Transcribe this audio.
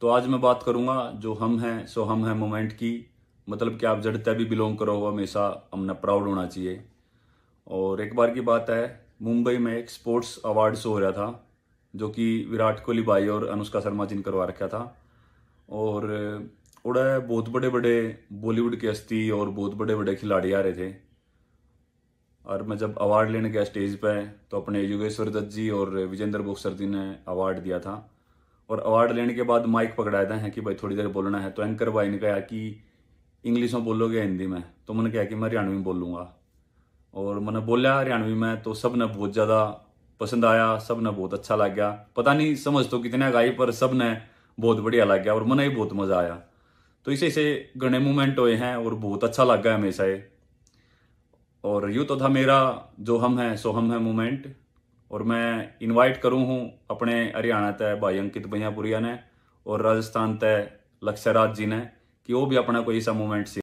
तो आज मैं बात करूंगा जो हम हैं सो हम हैं मोमेंट की मतलब कि आप जड़ते भी बिलोंग करो हमेशा हमने प्राउड होना चाहिए और एक बार की बात है मुंबई में एक स्पोर्ट्स अवार्ड शो हो रहा था जो कि विराट कोहली भाई और अनुष्का शर्मा जी ने करवा रखा था और उड़ा बहुत बड़े बड़े बॉलीवुड के हस्ती और बहुत बड़े बड़े खिलाड़ी आ रहे थे और मैं जब अवार्ड लेने गया स्टेज पर तो अपने योगेश्वर दत्त जी और विजेंद्र बोक्सर जी ने अवार्ड दिया था और अवार्ड लेने के बाद माइक पकड़ा देते हैं कि भाई थोड़ी देर बोलना है तो एंकर भाई ने कहा कि इंग्लिश में बोलोगे हिंदी में तो मैंने कहा कि मैं हरियाणवी में बोलूँगा और मैंने बोलिया हरियाणवी में तो सब ने बहुत ज़्यादा पसंद आया सब ने बहुत अच्छा लग गया पता नहीं समझ तो कितने गाई पर सब ने बहुत बढ़िया लग गया और मैंने ही बहुत मज़ा आया तो इसे इसे गणे मूवमेंट हुए हैं और बहुत अच्छा लग गया हमेशा ये और यूँ तो था मेरा जो हम हैं सो हम हैं मूवमेंट और मैं इनवाइट करूँ हूँ अपने हरियाणा तय भाई अंकित भैयापुरिया ने और राजस्थान तय लक्ष्य जी ने कि वो भी अपना कोई ऐसा मूवमेंट